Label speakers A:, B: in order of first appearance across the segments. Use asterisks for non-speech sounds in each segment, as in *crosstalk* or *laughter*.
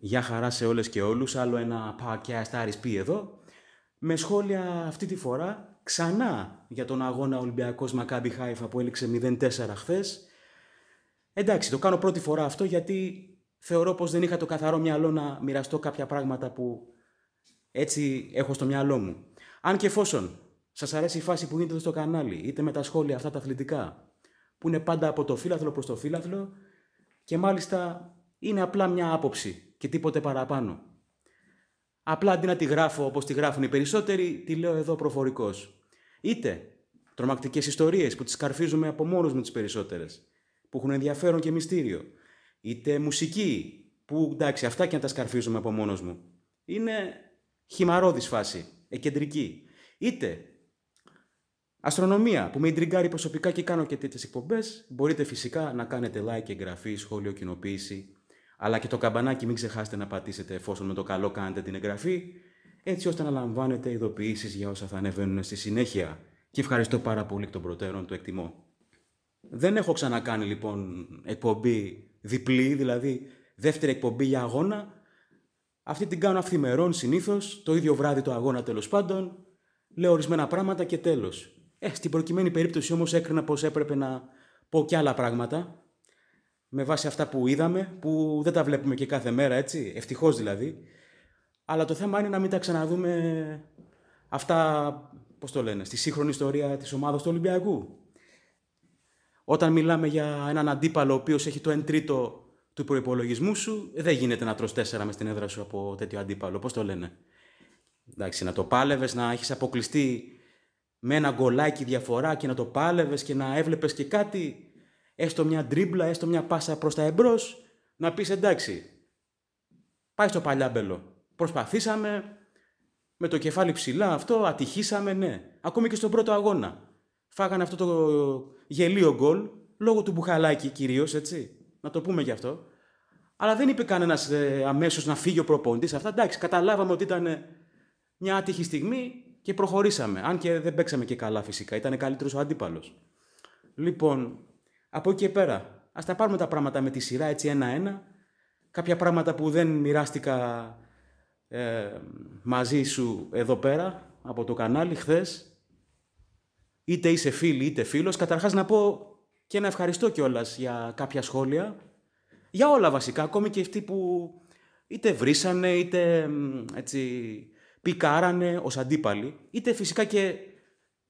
A: Γεια χαρά σε όλες και όλους, άλλο ένα podcast RSP εδώ, με σχόλια αυτή τη φορά ξανά για τον αγώνα Ολυμπιακός Μακάμπι Χάιφα που έληξε 0-4 χθες. Εντάξει, το κάνω πρώτη φορά αυτό γιατί θεωρώ πως δεν είχα το καθαρό μυαλό να μοιραστώ κάποια πράγματα που έτσι έχω στο μυαλό μου. Αν και εφόσον σας αρέσει η φάση που γίνεται στο κανάλι, είτε με τα σχόλια αυτά τα αθλητικά, που είναι πάντα από το φύλαθλο προς το φύλαθλο και μάλιστα είναι απλά μια άποψη και τίποτε παραπάνω. Απλά αντί να τη γράφω όπως τη γράφουν οι περισσότεροι, τη λέω εδώ προφορικός. Είτε τρομακτικές ιστορίες που τις καρφίζουμε από μόνος μου τις περισσότερες, που έχουν ενδιαφέρον και μυστήριο. Είτε μουσική, που εντάξει αυτά και να τα σκαρφίζουμε από μόνος μου. Είναι χυμαρόδης φάση, εκεντρική. Είτε Αστρονομία που με εντριγκάρει προσωπικά και κάνω και τέτοιες εκπομπές. Μπορείτε φυσικά να κάνετε like, εγγραφή, σχόλιο, κοινοποίηση αλλά και το καμπανάκι μην ξεχάσετε να πατήσετε εφόσον με το καλό κάνετε την εγγραφή, έτσι ώστε να λαμβάνετε ειδοποιήσεις για όσα θα ανεβαίνουν στη συνέχεια. Και ευχαριστώ πάρα πολύ εκ των προτέρων, το εκτιμώ. Δεν έχω ξανακάνει λοιπόν εκπομπή διπλή, δηλαδή δεύτερη εκπομπή για αγώνα. Αυτή την κάνω αυθημερών συνήθως, το ίδιο βράδυ το αγώνα τέλος πάντων. Λέω ορισμένα πράγματα και τέλος. Ε, στην προκειμένη περίπτωση όμως έκρινα πως έπρεπε να πω και άλλα πράγματα με βάση αυτά που είδαμε, που δεν τα βλέπουμε και κάθε μέρα, έτσι, ευτυχώς δηλαδή. Αλλά το θέμα είναι να μην τα ξαναδούμε αυτά, πώς το λένε, στη σύγχρονη ιστορία της ομάδας του Ολυμπιακού. Όταν μιλάμε για έναν αντίπαλο ο οποίος έχει το 1 τρίτο του προπολογισμού σου, δεν γίνεται να τρως τέσσερα μες στην έδρα σου από τέτοιο αντίπαλο, πώς το λένε. Εντάξει, να το πάλευες, να έχεις αποκλειστεί με ένα γκολάκι διαφορά και να το πάλευες και να έβλεπες και κάτι έστω μια ντρίμπλα, έστω μια πάσα προς τα εμπρός, να πεις εντάξει, πάει στο παλιάμπελο. Προσπαθήσαμε, με το κεφάλι ψηλά αυτό, ατυχήσαμε, ναι. Ακόμη και στον πρώτο αγώνα. Φάγανε αυτό το γελίο γκολ, λόγω του μπουχαλάκι κυρίως, έτσι. Να το πούμε γι' αυτό. Αλλά δεν είπε κανένας ε, αμέσως να φύγει ο προπονητής. Αυτά εντάξει, καταλάβαμε ότι ήταν μια άτυχη στιγμή και προχωρήσαμε. Αν και δεν παίξαμε και καλά, φυσικά. Ήταν καλύτερος ο αντίπαλος. Λοιπόν, από εκεί και πέρα, ας τα πάρουμε τα πράγματα με τη σειρά έτσι ένα-ένα. Κάποια πράγματα που δεν μοιράστηκα ε, μαζί σου εδώ πέρα, από το κανάλι χθες. Είτε είσαι φίλη είτε φίλος. Καταρχάς να πω και να ευχαριστώ κιόλας για κάποια σχόλια. Για όλα βασικά, ακόμη και αυτοί που είτε βρίσανε, είτε έτσι, πικάρανε ως αντίπαλοι, είτε φυσικά και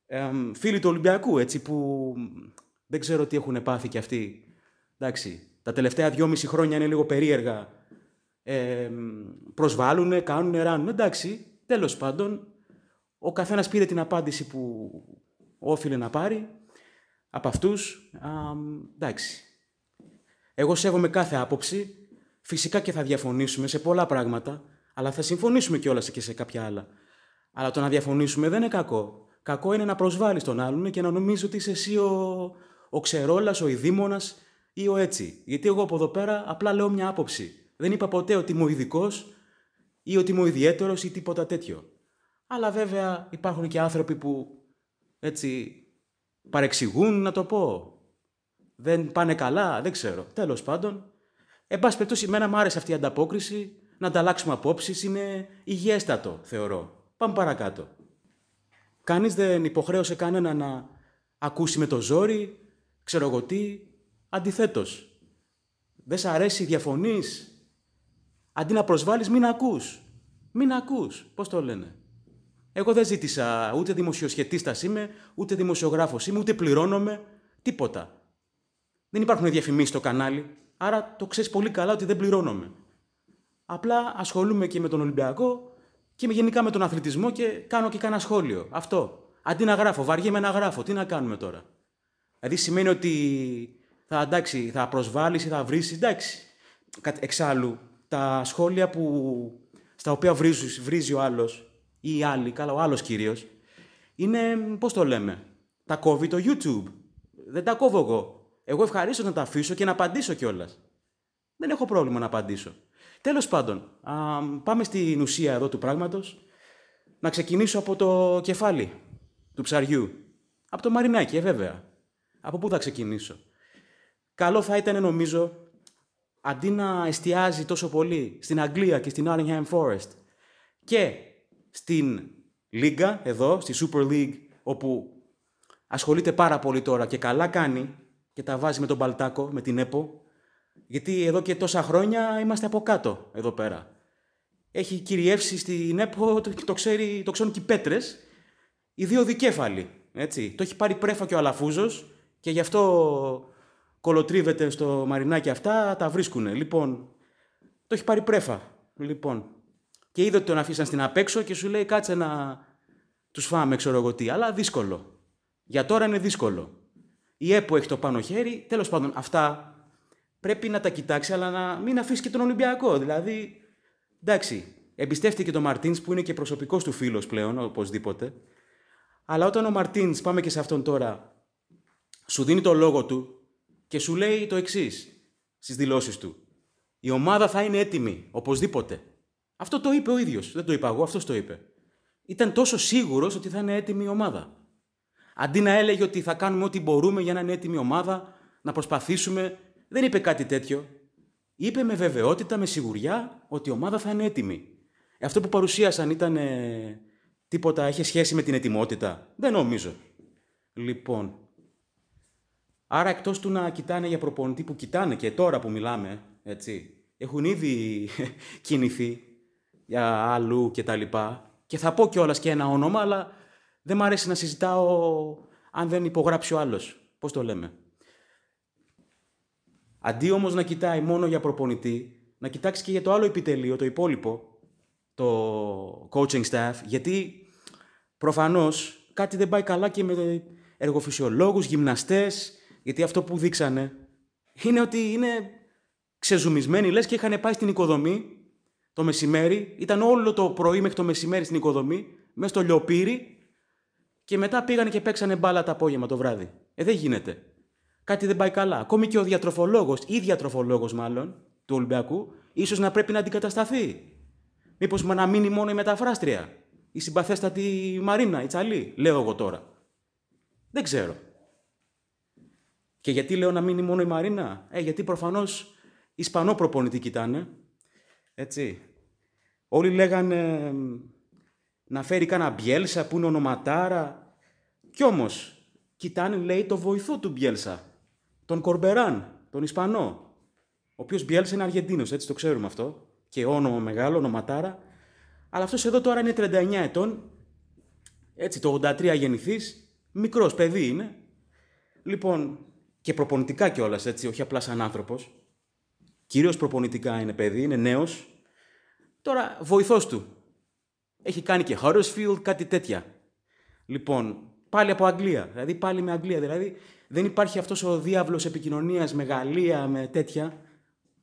A: ε, φίλοι του Ολυμπιακού, έτσι, που δεν ξέρω τι έχουν πάθει κι αυτοί. Εντάξει, τα τελευταία δυόμιση χρόνια είναι λίγο περίεργα. Ε, προσβάλλουν, κάνουν, ράνουν. Εντάξει, τέλος πάντων, ο καθένας πήρε την απάντηση που όφιλε να πάρει από αυτούς. εντάξει. Εγώ σέβομαι κάθε άποψη. Φυσικά και θα διαφωνήσουμε σε πολλά πράγματα, αλλά θα συμφωνήσουμε κιόλας και σε κάποια άλλα. Αλλά το να διαφωνήσουμε δεν είναι κακό. Κακό είναι να προσβάλλεις τον άλλον και να νομίζεις ότι είσαι εσύ ο, ο Ξερόλας, ο ειδήμονα ή ο έτσι. Γιατί εγώ από εδώ πέρα απλά λέω μια άποψη. Δεν είπα ποτέ ότι είμαι ο ειδικός ή ότι είμαι ο ιδιαίτερος ή τίποτα τέτοιο. Αλλά βέβαια υπάρχουν και άνθρωποι που έτσι παρεξηγούν, να το πω. Δεν πάνε καλά, δεν ξέρω. Τέλος πάντων. Εν πάση περιπτώσει, εμένα μου άρεσε αυτή η ανταπόκριση. Να ανταλλάξουμε απόψεις είναι υγιέστατο, θεωρώ. Πάμε παρακάτω. Κανείς δεν υποχρέωσε κανένα να ακούσει με το ζόρι ξέρω εγώ τι, αντιθέτως, Δεν σ' αρέσει, διαφωνείς. Αντί να προσβάλλεις, μην ακούς. Μην ακούς. Πώς το λένε. Εγώ δεν ζήτησα ούτε δημοσιοσχετίστας είμαι, ούτε δημοσιογράφος είμαι, ούτε πληρώνομαι, τίποτα. Δεν υπάρχουν διαφημίσεις στο κανάλι, άρα το ξέρεις πολύ καλά ότι δεν πληρώνομαι. Απλά ασχολούμαι και με τον Ολυμπιακό και γενικά με τον αθλητισμό και κάνω και κάνα σχόλιο. Αυτό. Αντί να γράφω, βαριέμαι να γράφω. Τι να κάνουμε τώρα. Δηλαδή σημαίνει ότι θα, εντάξει, θα προσβάλλεις ή θα βρεις, εντάξει. Εξάλλου, τα σχόλια που, στα οποία βρίζεις, βρίζει ο άλλος ή οι άλλοι, καλά ο άλλος κυρίως, είναι, πώς το λέμε, τα κόβει το YouTube. Δεν τα κόβω εγώ. Εγώ ευχαρίστω να τα αφήσω και να απαντήσω κιόλας. Δεν έχω πρόβλημα να απαντήσω. Τέλος πάντων, α, πάμε στην ουσία εδώ του πράγματος. Να ξεκινήσω από το κεφάλι του ψαριού. Από το μαρινάκι, ε, βέβαια. Από πού θα ξεκινήσω. Καλό θα ήταν, νομίζω, αντί να εστιάζει τόσο πολύ στην Αγγλία και στην Nottingham Forest και στην Λίγκα, εδώ, στη Super League, όπου ασχολείται πάρα πολύ τώρα και καλά κάνει και τα βάζει με τον Παλτάκο, με την ΕΠΟ, γιατί εδώ και τόσα χρόνια είμαστε από κάτω εδώ πέρα. Έχει κυριεύσει στην ΕΠΟ, το, το ξέρουν και οι πέτρες, οι δύο δικέφαλοι. Έτσι. Το έχει πάρει πρέφα και ο Αλαφούζος, και γι' αυτό κολοτρίβεται στο μαρινάκι αυτά, τα βρίσκουνε. Λοιπόν, το έχει πάρει πρέφα. Λοιπόν. Και είδε ότι τον αφήσαν στην απέξω και σου λέει κάτσε να τους φάμε ξέρω εγώ τι. Αλλά δύσκολο. Για τώρα είναι δύσκολο. Η ΕΠΟ έχει το πάνω χέρι. Τέλος πάντων αυτά πρέπει να τα κοιτάξει αλλά να μην αφήσει και τον Ολυμπιακό. Δηλαδή εντάξει εμπιστεύτηκε τον Μαρτίνς που είναι και προσωπικός του φίλος πλέον οπωσδήποτε. Αλλά όταν ο Μαρτίν, πάμε και σε αυτόν τώρα, σου δίνει το λόγο του και σου λέει το εξής στις δηλώσεις του. Η ομάδα θα είναι έτοιμη, οπωσδήποτε. Αυτό το είπε ο ίδιος. Δεν το είπα εγώ, αυτός το είπε. Ήταν τόσο σίγουρος ότι θα είναι έτοιμη η ομάδα. Αντί να έλεγε ότι θα κάνουμε ό,τι μπορούμε για να είναι έτοιμη η ομάδα, να προσπαθήσουμε, δεν είπε κάτι τέτοιο. Είπε με βεβαιότητα, με σιγουριά, ότι η ομάδα θα είναι έτοιμη. Αυτό που παρουσίασαν ήταν ε, τίποτα, έχει σχέση με την ετοιμότητα. Δεν νομίζω. Λοιπόν, Άρα εκτός του να κοιτάνε για προπονητή που κοιτάνε και τώρα που μιλάμε, έτσι, έχουν ήδη *laughs* κινηθεί για αλλού και τα λοιπά. Και θα πω κιόλας και ένα όνομα, αλλά δεν μου αρέσει να συζητάω αν δεν υπογράψει ο άλλος. Πώς το λέμε. Αντί όμως να κοιτάει μόνο για προπονητή, να κοιτάξει και για το άλλο επιτελείο, το υπόλοιπο, το coaching staff, γιατί προφανώς κάτι δεν πάει καλά και με εργοφυσιολόγους, γυμναστές. Γιατί αυτό που δείξανε είναι ότι είναι ξεζουμισμένοι, λες και είχαν πάει στην οικοδομή το μεσημέρι, ήταν όλο το πρωί μέχρι το μεσημέρι στην οικοδομή, μέσα στο λιοπύρι και μετά πήγανε και παίξανε μπάλα το απόγευμα το βράδυ. Ε, δεν γίνεται. Κάτι δεν πάει καλά. Ακόμη και ο διατροφολόγος ή διατροφολόγος μάλλον του Ολμπεκού, ίσως να πρέπει να αντικατασταθεί, μήπως να μείνει μόνο η διατροφολογο μαλλον του ολυμπιακου ισω να πρεπει να αντικατασταθει μηπω να μεινει μονο η συμπαθέστατη Μαρίνα, η Τσαλή, λέω εγώ τώρα. Δεν ξέρω. Και γιατί λέω να μείνει μόνο η Μαρίνα. Ε, γιατί προφανώς Ισπανό προπονητή κοιτάνε. Έτσι. Όλοι λέγανε να φέρει κανένα Μπιέλσα που είναι ονοματάρα. Κι όμως κοιτάνε, λέει, το βοηθό του Μπιέλσα. Τον Κορμπεράν, τον Ισπανό. Ο οποίος Μπιέλσα είναι Αργεντίνος, έτσι το ξέρουμε αυτό. Και όνομα μεγάλο, ονοματάρα. Αλλά αυτός εδώ τώρα είναι 39 ετών. Έτσι, το 83 γεννηθείς. Μικρός παιδί είναι. Λοιπόν, και προπονητικά κιόλας, έτσι, όχι απλά σαν άνθρωπος. Κυρίως προπονητικά είναι παιδί, είναι νέος. Τώρα, βοηθός του. Έχει κάνει και Huddersfield, κάτι τέτοια. Λοιπόν, πάλι από Αγγλία, δηλαδή πάλι με Αγγλία. Δηλαδή δεν υπάρχει αυτός ο διάβλος επικοινωνίας με Γαλλία, με τέτοια,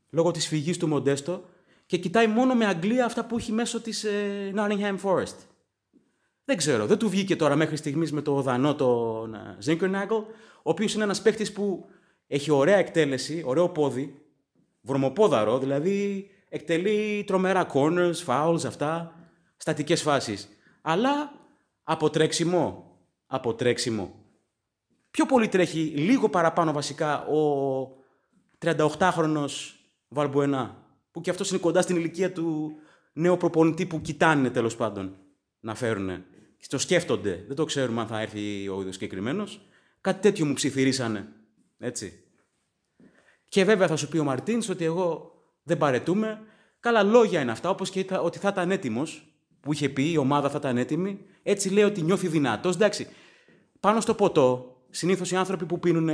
A: λόγω της φυγής του Μοντέστο και κοιτάει μόνο με Αγγλία αυτά που έχει μέσω της ε, Nottingham Forest. Δεν ξέρω, δεν του βγήκε τώρα μέχρι στιγμής με το Δανό τον Ζίνκερνάγκο, ο οποίος είναι ένας παίχτη που έχει ωραία εκτέλεση, ωραίο πόδι, βρωμοπόδαρο, δηλαδή εκτελεί τρομερά corners, fouls, αυτά, στατικές φάσεις. Αλλά αποτρέξιμο, αποτρέξιμο. Πιο πολύ τρέχει, λίγο παραπάνω βασικά, ο 38χρονος Βαλμπουενά, που και αυτός είναι κοντά στην ηλικία του νέου προπονητή που κοιτάνε τέλος πάντων να φέρουν. Στο σκέφτονται. Δεν το ξέρουμε αν θα έρθει ο συγκεκριμένος. Κάτι τέτοιο μου ψιθυρίσανε. Έτσι. Και βέβαια θα σου πει ο Μαρτίν ότι εγώ δεν παρετούμε. Καλά λόγια είναι αυτά, όπως και ότι θα ήταν έτοιμος, που είχε πει η ομάδα θα ήταν έτοιμη. Έτσι λέει ότι νιώθει δυνατός. Εντάξει, πάνω στο ποτό, συνήθως οι άνθρωποι που πίνουν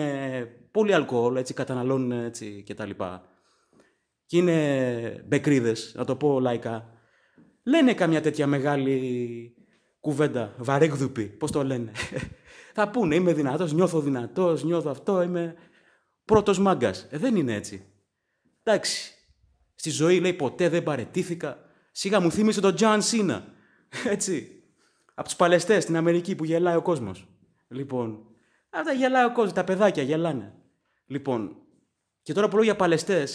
A: πολύ αλκοόλ, έτσι, καταναλώνουν έτσι και τα λοιπά. και είναι μπεκρίδες, να το πω λαϊκά. Λένε καμιά τέτοια μεγάλη κουβέντα, βαρέκδουπη, πώς το λένε. *laughs* θα πούνε, είμαι δυνατός, νιώθω δυνατός, νιώθω αυτό, είμαι πρώτος μάγκας. Ε, δεν είναι έτσι. Εντάξει. Στη ζωή λέει ποτέ δεν παρετήθηκα. Σιγά μου θύμισε τον Τζαν Σίνα. *laughs* Έτσι. Από τους παλαιστές στην Αμερική που γελάει ο κόσμος. Λοιπόν. Αυτά γελάει ο κόσμος, τα παιδάκια γελάνε. Λοιπόν. Και τώρα που λέω για παλαιστές,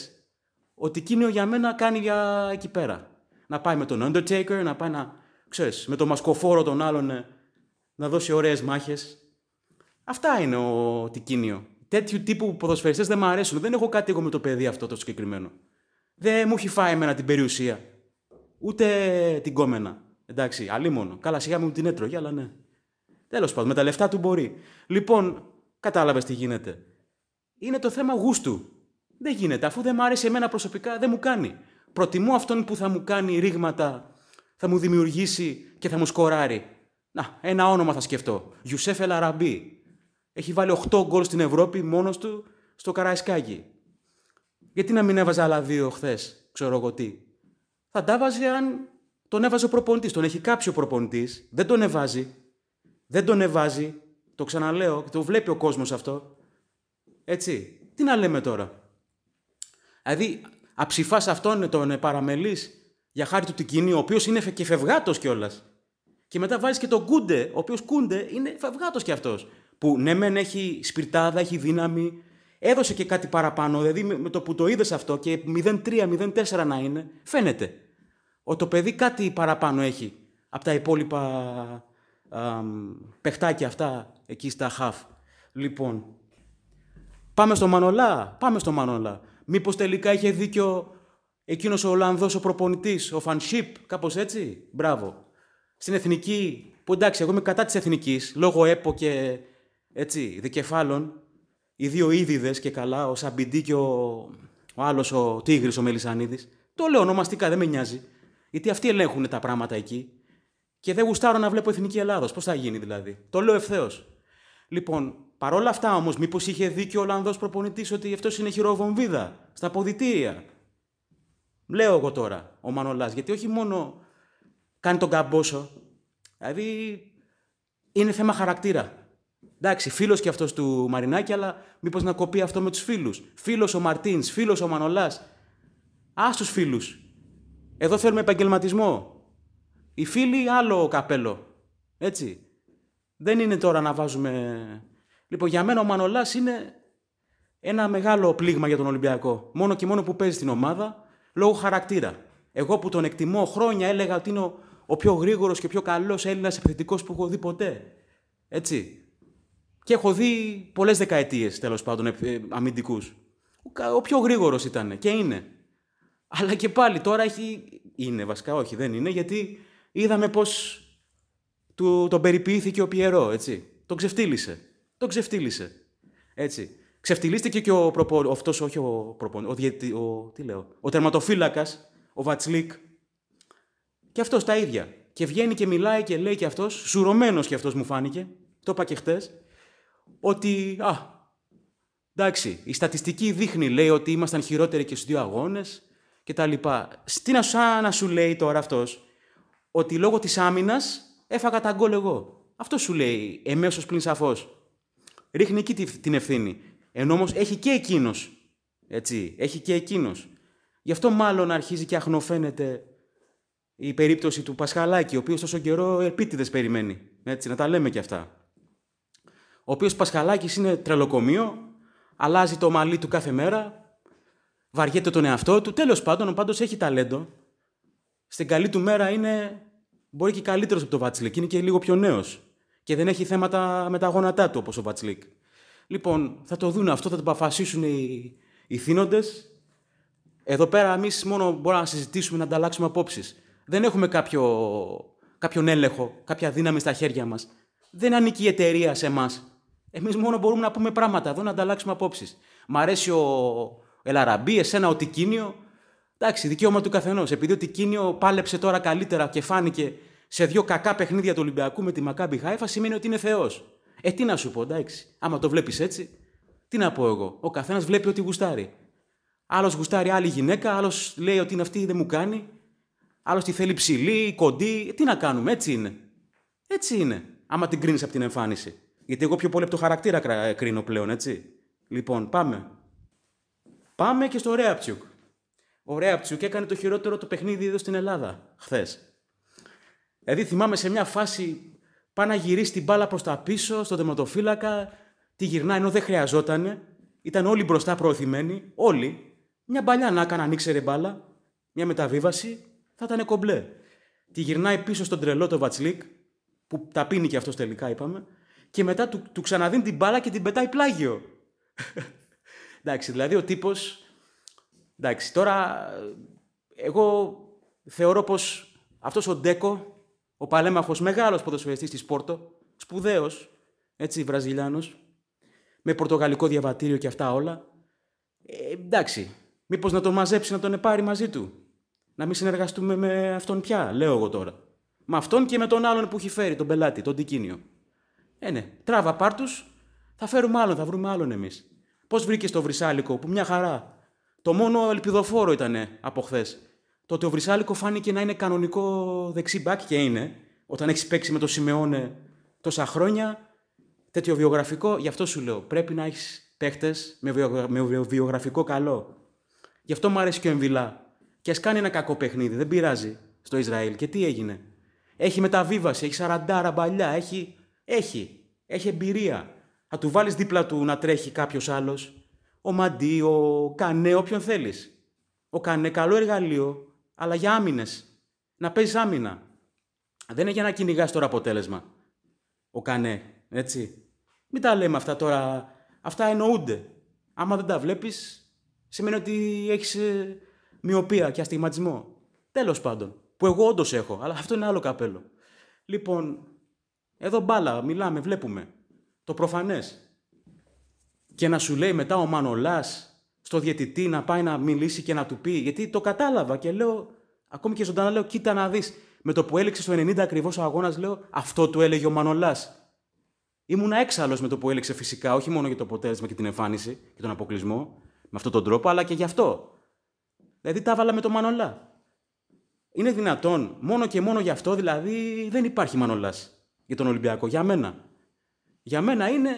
A: ότι κίνιο για μένα κάνει για εκεί πέρα. Να πάει με τον Undertaker, να πάει να ξέρεις, με το μασκοφόρο των άλλων ε, να δώσει ωραίες μάχες. Αυτά είναι ο τικίνιο. Τέτοιου τύπου ποδοσφαιριστές δεν μου αρέσουν. Δεν έχω κάτι εγώ με το παιδί αυτό το συγκεκριμένο. Δεν μου έχει φάει εμένα την περιουσία. Ούτε την κόμενα. Εντάξει, αλίμονο. Καλά, σιγά μου την έτρωγε, αλλά ναι. Τέλος πάντων, με τα λεφτά του μπορεί. Λοιπόν, κατάλαβες τι γίνεται. Είναι το θέμα γούστου. Δεν γίνεται. Αφού δεν μου άρεσε εμένα προσωπικά, δεν μου κάνει. Προτιμώ αυτόν που θα μου κάνει ρήγματα θα μου δημιουργήσει και θα μου σκοράρει. Να, ένα όνομα θα σκεφτώ. Γιουσέφ Ελαραμπή. Έχει βάλει 8 γκολ στην Ευρώπη μόνος του στο Καραϊσκάκι. Γιατί να μην έβαζε άλλα δύο χθες, ξέρω εγώ τι. Θα τα αν τον έβαζε ο προπονητής. Τον έχει κάποιο προπονητής. Δεν τον εβάζει. Δεν τον εβάζει. Το ξαναλέω. Το βλέπει ο κόσμος αυτό. Έτσι. Τι να λέμε τώρα. Δηλαδή, αψηφάς αυτόν τον παραμελής για χάρη του Τικίνη, ο οποίος είναι και φευγάτος κιόλας. Και μετά βάζεις και τον Κούντε, ο οποίος Κούντε είναι φευγάτος κι αυτός. Που ναι, μεν έχει σπιρτάδα, έχει δύναμη, έδωσε και κάτι παραπάνω. Δηλαδή με το που το είδες αυτό και 0-3-0-4 να είναι, φαίνεται ότι το παιδί κάτι παραπάνω έχει από τα υπόλοιπα α, παιχτάκια αυτά εκεί στα χαφ. Λοιπόν, πάμε στο Μανολά, πάμε στο Μανολά. Μήπως τελικά είχε δίκιο Εκείνος ο Ολλανδός ο προπονητής, ο Φανσίπ, κάπως έτσι. Μπράβο. Στην εθνική, που εντάξει, εγώ είμαι κατά της εθνικής, λόγω ΕΠΟ και έτσι, δικεφάλων. Οι δύο είδηδε και καλά, ο Σαμπιντή και ο, άλλος ο Τίγρης, ο Μελισανίδης. Το λέω ονομαστικά, δεν με νοιάζει. Γιατί αυτοί ελέγχουν τα πράγματα εκεί. Και δεν γουστάρω να βλέπω εθνική Ελλάδος. Πώς θα γίνει δηλαδή. Το λέω ευθέως. Λοιπόν, παρόλα αυτά όμως, μήπως είχε δίκιο ο Ολλανδός προπονητής ότι αυτός είναι χειροβομβίδα στα ποδητήρια. Λέω εγώ τώρα, ο Μανολάς, γιατί όχι μόνο κάνει τον καμπόσο, δηλαδή είναι θέμα χαρακτήρα. Εντάξει, φίλος και αυτός του Μαρινάκη, αλλά μήπως να κοπεί αυτό με τους φίλους. Φίλος ο Μαρτίν, φίλος ο Μανολάς. Ας τους φίλους. Εδώ θέλουμε επαγγελματισμό. Οι φίλοι άλλο καπέλο. Έτσι. Δεν είναι τώρα να βάζουμε. Λοιπόν, για μένα ο Μανολάς είναι ένα μεγάλο πλήγμα για τον Ολυμπιακό. Μόνο και μόνο που παίζει την ομάδα, λόγω χαρακτήρα. Εγώ που τον εκτιμώ χρόνια έλεγα ότι είναι ο, πιο γρήγορος και πιο καλός Έλληνας επιθετικός που έχω δει ποτέ. Έτσι. Και έχω δει πολλές δεκαετίες τέλος πάντων ε, αμυντικούς. Ο, πιο γρήγορος ήταν και είναι. Αλλά και πάλι τώρα έχει. Είναι βασικά, όχι, δεν είναι, γιατί είδαμε πώ τον περιποιήθηκε ο Πιερό, έτσι. Τον ξεφτύλισε. Τον ξεφτύλισε. Έτσι ξεφτυλίστηκε και ο όχι ο ο, Τι λέω, ο τερματοφύλακας, ο Βατσλίκ. Και αυτός τα ίδια. Και βγαίνει και μιλάει και λέει και αυτός, σουρωμένος και αυτός μου φάνηκε, το είπα και χτες, ότι α, εντάξει, η στατιστική δείχνει, λέει, ότι ήμασταν χειρότεροι και στους δύο αγώνες και τα λοιπά. Τι να σου, να σου λέει τώρα αυτός. ότι λόγω της άμυνας έφαγα τα γκολ εγώ. Αυτό σου λέει εμέσως πλην σαφώς. Ρίχνει εκεί την ευθύνη. Ενώ όμως έχει και εκείνος. Έτσι, έχει και εκείνος. Γι' αυτό μάλλον αρχίζει και αχνοφαίνεται η περίπτωση του Πασχαλάκη, ο οποίος τόσο καιρό επίτηδε περιμένει. Έτσι, να τα λέμε κι αυτά. Ο οποίος Πασχαλάκης είναι τρελοκομείο, αλλάζει το μαλλί του κάθε μέρα, βαριέται τον εαυτό του. Τέλος πάντων, ο πάντως έχει ταλέντο. Στην καλή του μέρα είναι. Μπορεί και καλύτερος από τον Βατσλικ, είναι και λίγο πιο νέος. Και δεν έχει θέματα με τα γόνατά του όπως ο Βατσλικ. Λοιπόν, θα το δουν αυτό, θα το αποφασίσουν οι, οι Εδώ πέρα εμείς μόνο μπορούμε να συζητήσουμε, να ανταλλάξουμε απόψεις. Δεν έχουμε κάποιο, κάποιον έλεγχο, κάποια δύναμη στα χέρια μας. Δεν ανήκει η εταιρεία σε εμάς. Εμείς μόνο μπορούμε να πούμε πράγματα εδώ, να ανταλλάξουμε απόψεις. Μ' αρέσει ο Ελαραμπή, εσένα ο Τικίνιο. Εντάξει, δικαίωμα του καθενός. Επειδή ο Τικίνιο πάλεψε τώρα καλύτερα και φάνηκε σε δύο κακά παιχνίδια του Ολυμπιακού με τη Μακάμπι Χάιφα, σημαίνει ότι είναι Θεός. Ε, τι να σου πω, εντάξει. Άμα το βλέπεις έτσι, τι να πω εγώ. Ο καθένας βλέπει ό,τι γουστάρει. Άλλος γουστάρει άλλη γυναίκα, άλλος λέει ότι είναι αυτή δεν μου κάνει. Άλλος τη θέλει ψηλή, κοντή. Ε, τι να κάνουμε, έτσι είναι. Έτσι είναι. Άμα την κρίνεις από την εμφάνιση. Γιατί εγώ πιο πολύ από το χαρακτήρα ε, κρίνω πλέον, έτσι. Λοιπόν, πάμε. Πάμε και στο Ρεαπτσούκ. Ο Ρεαπτσούκ έκανε το χειρότερο το παιχνίδι εδώ στην Ελλάδα χθες. Δηλαδή θυμάμαι σε μια φάση πάει να γυρίσει την μπάλα προς τα πίσω, στον τερματοφύλακα, τη γυρνάει ενώ δεν χρειαζόταν. Ήταν όλοι μπροστά προωθημένοι, όλοι. Μια παλιά να έκανα, αν ήξερε μπάλα, μια μεταβίβαση, θα ήταν κομπλέ. Τη γυρνάει πίσω στον τρελό το Βατσλίκ, που τα πίνει και αυτός τελικά, είπαμε, και μετά του, του ξαναδίνει την μπάλα και την πετάει πλάγιο. *laughs* Εντάξει, δηλαδή ο τύπος. Εντάξει, τώρα ε, εγώ θεωρώ πως αυτός ο Ντέκο ο παλέμαχος μεγάλος ποδοσφαιριστής της Πόρτο, σπουδαίος, έτσι, Βραζιλιάνος, με πορτογαλικό διαβατήριο και αυτά όλα. Ε, εντάξει, μήπως να τον μαζέψει να τον πάρει μαζί του. Να μην συνεργαστούμε με αυτόν πια, λέω εγώ τώρα. Με αυτόν και με τον άλλον που έχει φέρει, τον πελάτη, τον τικίνιο. Ε, ναι, τράβα πάρτους, θα φέρουμε άλλον, θα βρούμε άλλον εμείς. Πώς βρήκες το βρυσάλικο που μια χαρά. Το μόνο ελπιδοφόρο ήταν από χθες τότε ο Βρυσάλικο φάνηκε να είναι κανονικό δεξί μπακ και είναι. Όταν έχεις παίξει με το Σιμεώνε τόσα χρόνια, τέτοιο βιογραφικό, γι' αυτό σου λέω. Πρέπει να έχεις παίχτες με, βιογραφικό καλό. Γι' αυτό μου αρέσει και ο Εμβιλά. Και ας κάνει ένα κακό παιχνίδι, δεν πειράζει στο Ισραήλ. Και τι έγινε. Έχει μεταβίβαση, έχει σαραντάρα παλιά, έχει. Έχει. Έχει εμπειρία. Θα του βάλεις δίπλα του να τρέχει κάποιος άλλος. Ο Μαντί, ο Κανέ, όποιον θέλεις. Ο Κανέ, καλό εργαλείο αλλά για άμυνες. Να παίζεις άμυνα. Δεν είναι για να κυνηγά τώρα αποτέλεσμα. Ο Κανέ, έτσι. Μην τα λέμε αυτά τώρα. Αυτά εννοούνται. Άμα δεν τα βλέπεις, σημαίνει ότι έχεις ε, μοιοπία και αστιγματισμό. Τέλος πάντων. Που εγώ όντως έχω, αλλά αυτό είναι άλλο καπέλο. Λοιπόν, εδώ μπάλα, μιλάμε, βλέπουμε. Το προφανές. Και να σου λέει μετά ο Μανολάς στο διαιτητή να πάει να μιλήσει και να του πει. Γιατί το κατάλαβα και λέω, ακόμη και ζωντανά λέω, κοίτα να δεις. Με το που έλεξε στο 90 ακριβώς ο αγώνας, λέω, αυτό του έλεγε ο Μανολάς. Ήμουν έξαλλος με το που έλεξε φυσικά, όχι μόνο για το αποτέλεσμα και την εμφάνιση και τον αποκλεισμό, με αυτόν τον τρόπο, αλλά και γι' αυτό. Δηλαδή τα έβαλα με το Μανολά. Είναι δυνατόν, μόνο και μόνο γι' αυτό δηλαδή δεν υπάρχει Μανολάς για τον Ολυμπιακό. Για μένα. Για μένα είναι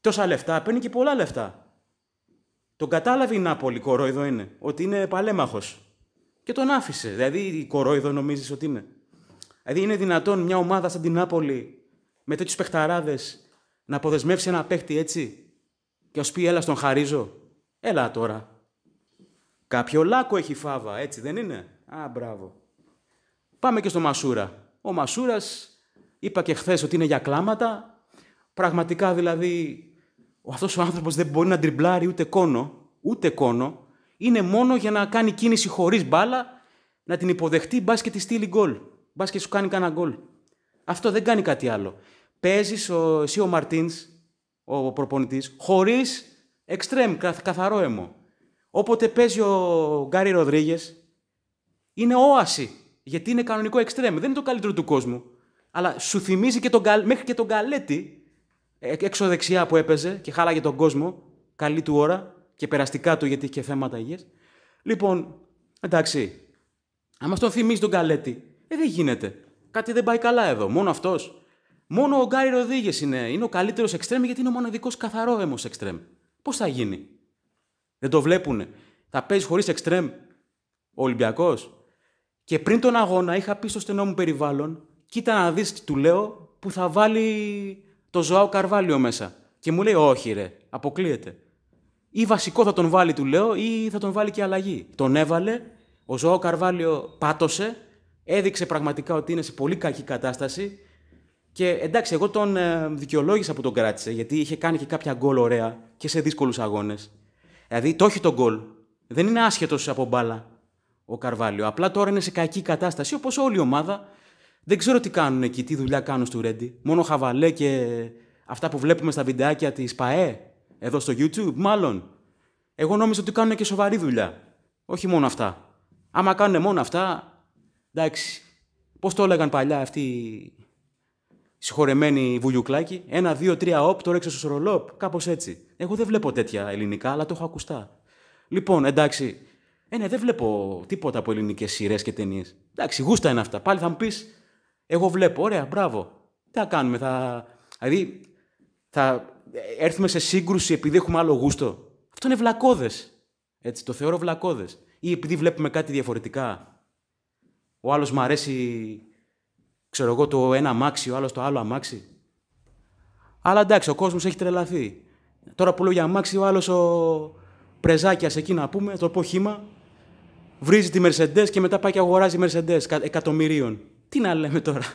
A: τόσα λεφτά, παίρνει και πολλά λεφτά. Τον κατάλαβε η Νάπολη, κορόιδο είναι, ότι είναι παλέμαχος. Και τον άφησε. Δηλαδή, η κορόιδο νομίζεις ότι είναι. Δηλαδή, είναι δυνατόν μια ομάδα σαν την Νάπολη με τέτοιους παιχταράδες να αποδεσμεύσει ένα παίχτη έτσι και να πει: Έλα, στον χαρίζω. Έλα τώρα. Κάποιο λάκκο έχει φάβα, έτσι δεν είναι. Α, μπράβο. Πάμε και στο Μασούρα. Ο Μασούρας, είπα και χθες ότι είναι για κλάματα. Πραγματικά δηλαδή αυτός ο άνθρωπος δεν μπορεί να τριμπλάρει ούτε κόνο, ούτε κόνο, είναι μόνο για να κάνει κίνηση χωρίς μπάλα, να την υποδεχτεί, μπας και τη στείλει γκολ. Μπας και σου κάνει κανένα γκολ. Αυτό δεν κάνει κάτι άλλο. Παίζεις ο, εσύ ο Μαρτίν, ο προπονητής, χωρίς εξτρέμ, καθαρό αίμο. Όποτε παίζει ο Γκάρι Ροδρίγες, είναι όαση. Γιατί είναι κανονικό εξτρέμ. Δεν είναι το καλύτερο του κόσμου. Αλλά σου θυμίζει και τον, μέχρι και τον Καλέτη ε, ε, έξω δεξιά που έπαιζε και χάλαγε τον κόσμο, καλή του ώρα και περαστικά του γιατί είχε θέματα υγείας. Λοιπόν, εντάξει, άμα στον θυμίζει τον Καλέτη, ε, δεν γίνεται. Κάτι δεν πάει καλά εδώ, μόνο αυτός. Μόνο ο Γκάρι Ροδίγες είναι, είναι ο καλύτερος εξτρέμ γιατί είναι ο μοναδικός καθαρό έμο εξτρέμ. Πώς θα γίνει, Δεν το βλέπουνε. Θα παίζει χωρίς εξτρέμ ο Ολυμπιακός. Και πριν τον αγώνα είχα πει στο στενό μου περιβάλλον, κοίτα να δεις, του λέω, που θα βάλει το Ζωάο Καρβάλιο μέσα. Και μου λέει, Όχι, ρε, αποκλείεται. Ή βασικό θα τον βάλει, του λέω, ή θα τον βάλει και αλλαγή. Τον έβαλε, ο Ζωάο Καρβάλιο πάτωσε, έδειξε πραγματικά ότι είναι σε πολύ κακή κατάσταση. Και εντάξει, εγώ τον ε, δικαιολόγησα που τον κράτησε, γιατί είχε κάνει και κάποια γκολ ωραία και σε δύσκολους αγώνες. Δηλαδή, το έχει τον γκολ. Δεν είναι άσχετος από μπάλα ο Καρβάλιο. Απλά τώρα είναι σε κακή κατάσταση, όπως όλη η ομάδα. Δεν ξέρω τι κάνουν εκεί, τι δουλειά κάνουν στο Ρέντι. Μόνο χαβαλέ και αυτά που βλέπουμε στα βιντεάκια της ΠαΕ, εδώ στο YouTube, μάλλον. Εγώ νόμιζα ότι κάνουν και σοβαρή δουλειά. Όχι μόνο αυτά. Άμα κάνουν μόνο αυτά, εντάξει. Πώς το έλεγαν παλιά αυτοί οι συγχωρεμένοι βουλιουκλάκοι. Ένα, δύο, τρία, όπ, τώρα έξω στο σρολόπ; Κάπως έτσι. Εγώ δεν βλέπω τέτοια ελληνικά, αλλά το έχω ακουστά. Λοιπόν, εντάξει. Ε, ναι, δεν βλέπω τίποτα από ελληνικές σειρές και ταινίες. Εντάξει, γούστα είναι αυτά. Πάλι θα μου πεις, εγώ βλέπω, ωραία, μπράβο. Τι θα κάνουμε, θα. Δηλαδή, θα έρθουμε σε σύγκρουση επειδή έχουμε άλλο γούστο. Αυτό είναι βλακώδες. Έτσι, το θεωρώ βλακώδες. Ή επειδή βλέπουμε κάτι διαφορετικά. Ο άλλος μου αρέσει, ξέρω εγώ, το ένα αμάξι, ο άλλος το άλλο αμάξι. Αλλά εντάξει, ο κόσμος έχει τρελαθεί. Τώρα που λέω για αμάξι, ο άλλος ο πρεζάκιας εκεί να πούμε, το πω χήμα, βρίζει τη Mercedes και μετά πάει και αγοράζει Mercedes εκατομμυρίων. Τι να λέμε τώρα.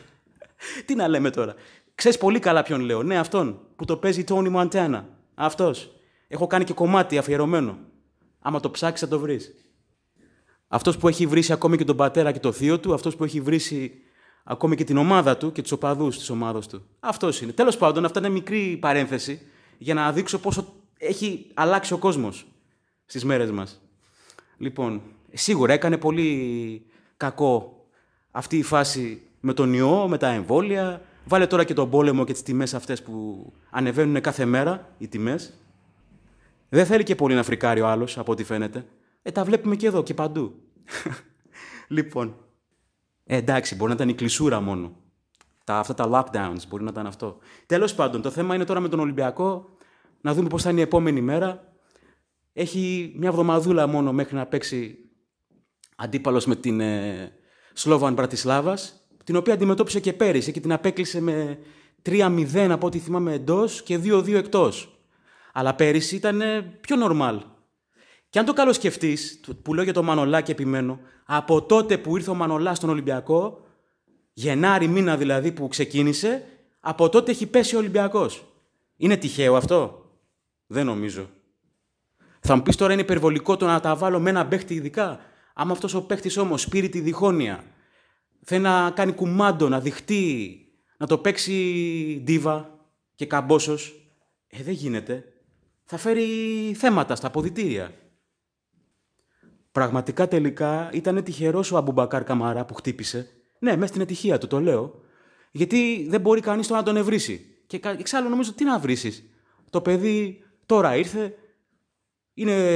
A: Τι να λέμε τώρα. Ξέρεις πολύ καλά ποιον λέω. Ναι, αυτόν που το παίζει Τόνι Montana. Αυτός. Έχω κάνει και κομμάτι αφιερωμένο. Άμα το ψάξεις, θα το βρεις. Αυτός που έχει βρει ακόμη και τον πατέρα και το θείο του, αυτός που έχει βρει ακόμη και την ομάδα του και τους οπαδούς της ομάδας του. Αυτός είναι. Τέλος πάντων, αυτά είναι μικρή παρένθεση για να δείξω πόσο έχει αλλάξει ο κόσμος στις μέρες μας. Λοιπόν, σίγουρα έκανε πολύ κακό αυτή η φάση με τον ιό, με τα εμβόλια. Βάλε τώρα και τον πόλεμο και τις τιμές αυτές που ανεβαίνουν κάθε μέρα, οι τιμές. Δεν θέλει και πολύ να φρικάρει ο άλλος, από ό,τι φαίνεται. Ε, τα βλέπουμε και εδώ και παντού. *laughs* λοιπόν, ε, εντάξει, μπορεί να ήταν η κλεισούρα μόνο. Τα, αυτά τα lockdowns μπορεί να ήταν αυτό. Τέλος πάντων, το θέμα είναι τώρα με τον Ολυμπιακό, να δούμε πώς θα είναι η επόμενη μέρα. Έχει μια βδομαδούλα μόνο μέχρι να παίξει αντίπαλος με την ε, Σλόβαν Μπρατισλάβα, την οποία αντιμετώπισε και πέρυσι και την απέκλεισε με 3-0 από ό,τι θυμάμαι εντός και 2-2 εκτός. Αλλά πέρυσι ήταν πιο normal. Και αν το καλώ σκεφτεί, που λέω για τον Μανολά και επιμένω, από τότε που ήρθε ο Μανολά στον Ολυμπιακό, Γενάρη μήνα δηλαδή που ξεκίνησε, από τότε έχει πέσει ο Ολυμπιακός. Είναι τυχαίο αυτό. Δεν νομίζω. Θα μου πεις τώρα είναι υπερβολικό το να τα βάλω με ένα παίχτη ειδικά. Άμα αυτός ο παίχτη όμως πήρε τη διχόνοια, θέλει να κάνει κουμάντο, να διχτεί, να το παίξει ντίβα και καμπόσος. Ε, δεν γίνεται. Θα φέρει θέματα στα αποδητήρια. Πραγματικά τελικά ήταν τυχερός ο Αμπουμπακάρ Καμαρά που χτύπησε. Ναι, μέσα στην ατυχία του, το λέω. Γιατί δεν μπορεί κανείς τώρα να τον ευρύσει. Και εξάλλου νομίζω τι να βρει. Το παιδί τώρα ήρθε, είναι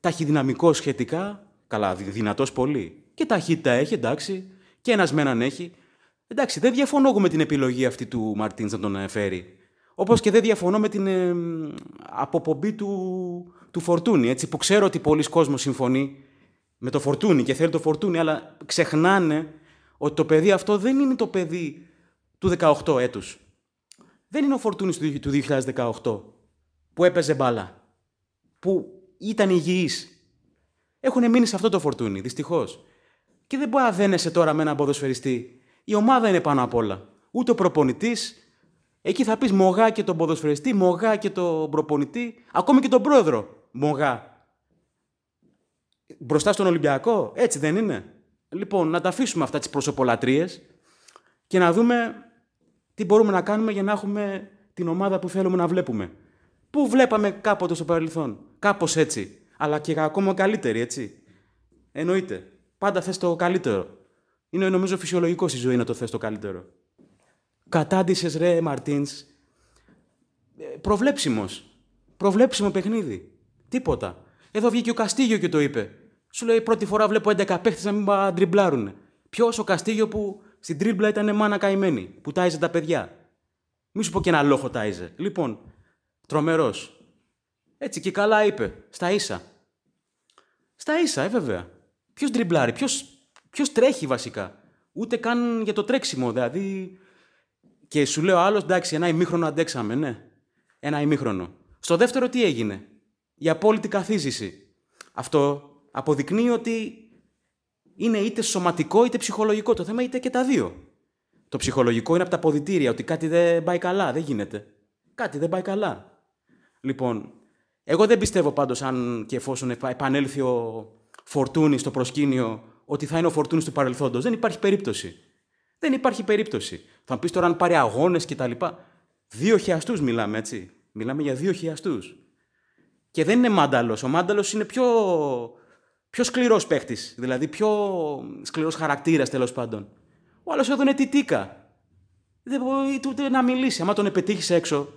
A: ταχυδυναμικός σχετικά, Καλά, δυνατός πολύ. Και ταχύτητα έχει, εντάξει. Και ένας με έναν έχει. Εντάξει, δεν διαφωνώ με την επιλογή αυτή του Μαρτίν να τον ε, φέρει. Όπως και δεν διαφωνώ με την ε, αποπομπή του, του Φορτούνη, έτσι, που ξέρω ότι πολλοί κόσμοι συμφωνεί με το Φορτούνη και θέλει το Φορτούνη, αλλά ξεχνάνε ότι το παιδί αυτό δεν είναι το παιδί του 18 έτους. Δεν είναι ο Φορτούνης του 2018 που έπαιζε μπάλα, που ήταν υγιής έχουν μείνει σε αυτό το φορτούνι, δυστυχώς. Και δεν μπορεί να δένεσαι τώρα με έναν ποδοσφαιριστή. Η ομάδα είναι πάνω απ' όλα. Ούτε ο προπονητής. Εκεί θα πεις μογά και τον ποδοσφαιριστή, μογά και τον προπονητή, ακόμη και τον πρόεδρο. Μογά. Μπροστά στον Ολυμπιακό, έτσι δεν είναι. Λοιπόν, να τα αφήσουμε αυτά τις προσωπολατρίες και να δούμε τι μπορούμε να κάνουμε για να έχουμε την ομάδα που θέλουμε να βλέπουμε. Πού βλέπαμε κάποτε στο παρελθόν. κάπως έτσι αλλά και ακόμα καλύτερη, έτσι. Εννοείται. Πάντα θες το καλύτερο. Είναι νομίζω φυσιολογικό στη ζωή να το θες το καλύτερο. Κατάντησες ρε Μαρτίν. Ε, Προβλέψιμος. Προβλέψιμο παιχνίδι. Τίποτα. Εδώ βγήκε ο Καστίγιο και το είπε. Σου λέει πρώτη φορά βλέπω 11 παίχτες να μην τριμπλάρουν. Ποιος ο Καστίγιο που στην τρίμπλα ήταν μάνα καημένη, που τάιζε τα παιδιά. Μη σου πω και ένα λόχο τάιζε. Λοιπόν, τρομερός. Έτσι και καλά είπε. Στα ίσα. Στα ίσα, ε, βέβαια. Ποιος τριμπλάρει, ποιο τρέχει βασικά. Ούτε καν για το τρέξιμο, δηλαδή. Και σου λέω άλλος, εντάξει, ένα ημίχρονο αντέξαμε, ναι. Ένα ημίχρονο. Στο δεύτερο τι έγινε. Η απόλυτη καθίζηση. Αυτό αποδεικνύει ότι είναι είτε σωματικό είτε ψυχολογικό. Το θέμα είτε και τα δύο. Το ψυχολογικό είναι από τα ποδητήρια, ότι κάτι δεν πάει καλά, δεν γίνεται. Κάτι δεν πάει καλά. Λοιπόν, εγώ δεν πιστεύω πάντως, αν και εφόσον επανέλθει ο Φορτούνης στο προσκήνιο, ότι θα είναι ο Φορτούνης του παρελθόντος. Δεν υπάρχει περίπτωση. Δεν υπάρχει περίπτωση. Θα πεις τώρα αν πάρει αγώνες κτλ. Δύο χιαστούς μιλάμε, έτσι. Μιλάμε για δύο χιαστούς. Και δεν είναι μάνταλος. Ο μάνταλος είναι πιο, πιο σκληρός παίχτης. Δηλαδή πιο σκληρός χαρακτήρας τέλος πάντων. Ο άλλος εδώ είναι τιτίκα. Δεν μπορεί ούτε να μιλήσει. αν τον επιτύχεις έξω,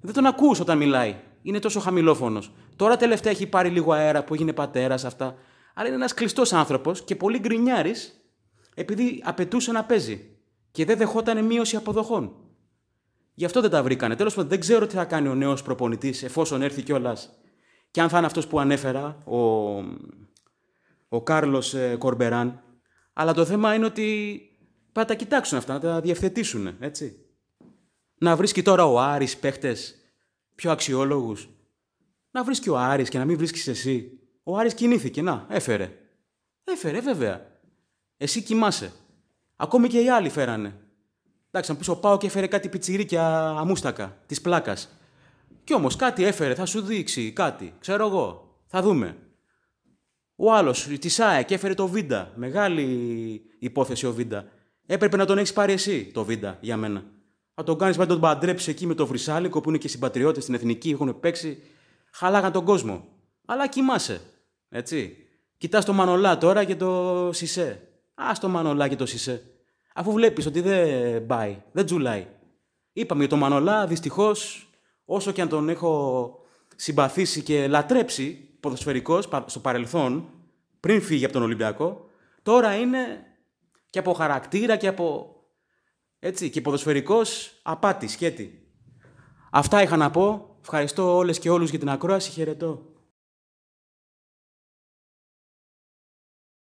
A: δεν τον ακούς όταν μιλάει είναι τόσο χαμηλόφωνος. Τώρα τελευταία έχει πάρει λίγο αέρα που έγινε πατέρας, αυτά. Αλλά είναι ένας κλειστός άνθρωπος και πολύ γκρινιάρης επειδή απαιτούσε να παίζει. Και δεν δεχόταν μείωση αποδοχών. Γι' αυτό δεν τα βρήκανε. Τέλος πάντων, δεν ξέρω τι θα κάνει ο νέος προπονητής εφόσον έρθει κιόλας. Και αν θα είναι αυτός που ανέφερα, ο, ο Κάρλος ε, Κορμπεράν. Αλλά το θέμα είναι ότι πρέπει να τα κοιτάξουν αυτά, να τα διευθετήσουν. Έτσι. Να βρίσκει τώρα ο Άρης παίχτες πιο αξιόλογους. Να βρίσκει ο Άρης και να μην βρίσκεις εσύ. Ο Άρης κινήθηκε, να, έφερε. Έφερε, βέβαια. Εσύ κοιμάσαι. Ακόμη και οι άλλοι φέρανε. Εντάξει, να πεις ο Πάο και έφερε κάτι πιτσιρίκια αμούστακα, της πλάκας. Κι όμως κάτι έφερε, θα σου δείξει κάτι. Ξέρω εγώ. Θα δούμε. Ο άλλος, της και έφερε το Βίντα. Μεγάλη υπόθεση ο Βίντα. Έπρεπε να τον έχεις πάρει εσύ το Βίντα για μένα. Θα τον κάνεις πάντα τον παντρέψεις εκεί με το Βρυσάλικο που είναι και συμπατριώτες στην εθνική, έχουν παίξει. Χαλάγαν τον κόσμο. Αλλά κοιμάσαι. Έτσι. Κοιτάς το Μανολά τώρα και το Σισε. Ας το Μανολά και το Σισε. Αφού βλέπεις ότι δεν πάει, δεν τζουλάει. Είπαμε για το Μανολά, δυστυχώς, όσο και αν τον έχω συμπαθήσει και λατρέψει ποδοσφαιρικός στο παρελθόν, πριν φύγει από τον Ολυμπιακό, τώρα είναι και από χαρακτήρα και από έτσι, και ποδοσφαιρικός απάτη, σκέτη. Αυτά είχα να πω. Ευχαριστώ όλες και όλους για την ακρόαση. Χαιρετώ.